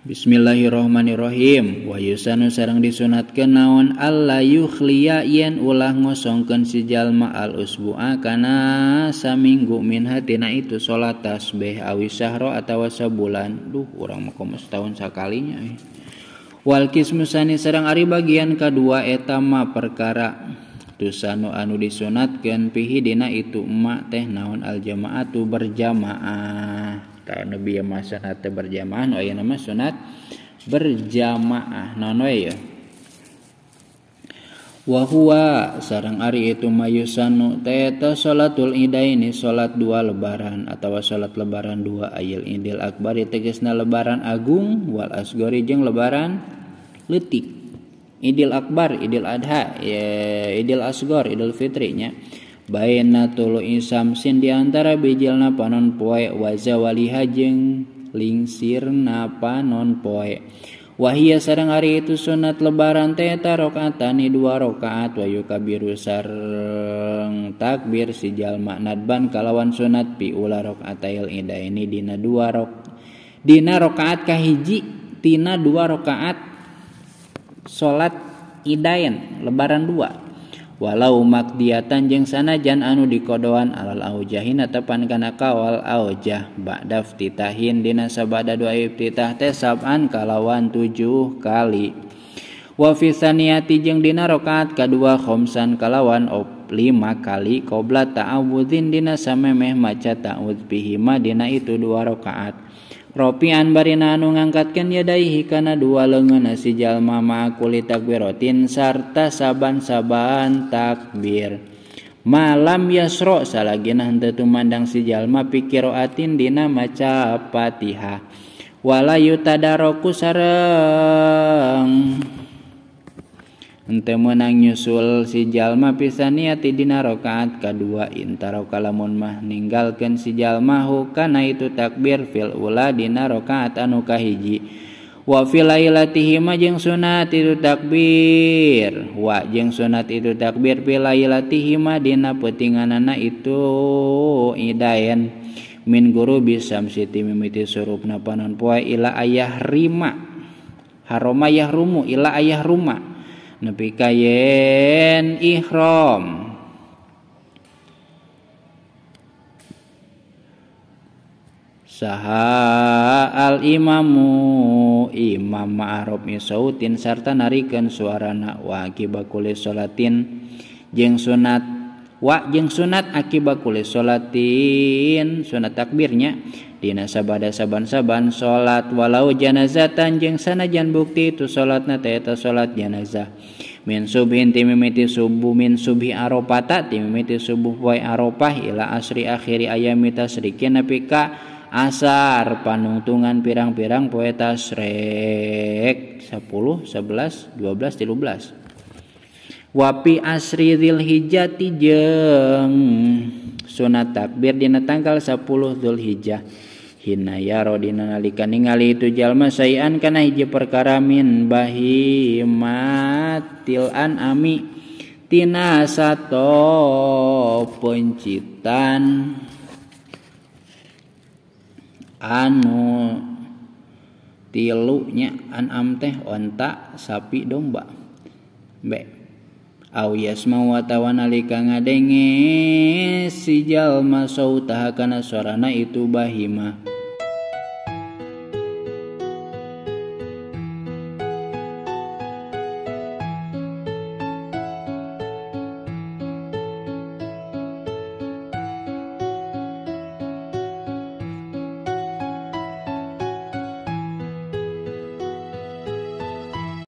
Bismillahirohmanirohim wayusan nu serang disunat ke naon allalay yuhlia yen ulah ngosongken sijal maalusbuakana saminggu min Hatina itu salatas Be awisahro sa bulan duh u maukom setahun sakalinya eh. Walqis Musani Serang ari bagian ka kedua etama perkara tusa nu anu disunaatkan pihidina itu mak teh naon al-jemaat tuh berjamaah atau nabi masuk nate berjamaah no ayeuna nama sunat berjamaah Nono ya wahua sarang ari itu mayusanu teta salatul ini salat dua lebaran atau salat lebaran dua ayil idil akbar tegasna lebaran agung wal asgori jeng lebaran letik idil akbar idil adha ya, idil asgor idil fitrinya nya tulu Inamsin diantara bijil napa nonpoe waza walihajeng lingsir napa nonpoe Wahiya serrang hari itu sunat lebaran tetarokatan nih dua rakaat Wahuka biru sar takbir sijal maknad ban kalawan sunat piularokil Iida ini Dina dua Dina rakaatkahhijitinana dua rakaat salat dayen lebaran dua. walau umamak diatan jeung sanajan anu di kodoan alaaujahhin tepan kana kawal Ajahbak Daftitahindinanasabada duapitatahtesapaan kalawan tujuh kali wafi saniati jeung dina rakaat kedua hosan kalawan oplima kali kobla ta Abuddindina sameemeh maca taud pihimadina itu dua rakaat. Propian barina anu ngangkatken ydaihi kana dua leng na sijallma ma kuli tak berotin sarta saabansah takbir malam yasro sagina hantetumandang sijalma pikirro atin dina macapatiha wala yutadarooku sare temang nyusul sijallma pisaniatidina rakaat kedua intarokalamun mah meninggalken sijalmahhukana itu takbir fil uladina rakaatanuka hijji waa sunat itu takbir wajeng sunat itu takbiraiihimadina petingan anak itu en min guru bisaamsiti mimiti surub na ila ayah Rima haromayah rumu ilah ayah rumah nepi kayen ihram saha al imamu imam Maarob misautin serta narikan suarana wa akibakuli solatin jeng sunat wa jeung sunat akibat kulit salatin sunat takbirnya Dina sabada saban saban salat walau janazatan jeung sanajan bukti itu salat naeta salat janazah min subhin timimiti subuh min subhi aropata timimiti subuh poe aropah ila asri akhiri ayami tasrikin napika asar panungtungan pirang-pirang poe tasrek 10 11 12 13 wapi asri Zulhijjati jeng sunat takbir dina tanggal 10 hijjah, hina yaro dina nalika ningali itu jalma sayan kana hiji perkara min bahimatil ami tina sato pencitan anu tilunya an amteh onta sapi domba Mbak Awyas mau wartawan nalika ngadenge sijal masau tahakana sorana itu bahima.